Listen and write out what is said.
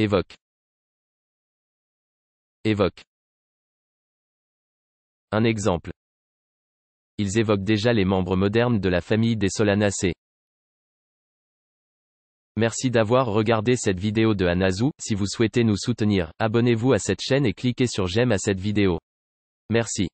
Évoque. Évoque. Un exemple. Ils évoquent déjà les membres modernes de la famille des Solanacées. Merci d'avoir regardé cette vidéo de Anazou, si vous souhaitez nous soutenir, abonnez-vous à cette chaîne et cliquez sur j'aime à cette vidéo. Merci.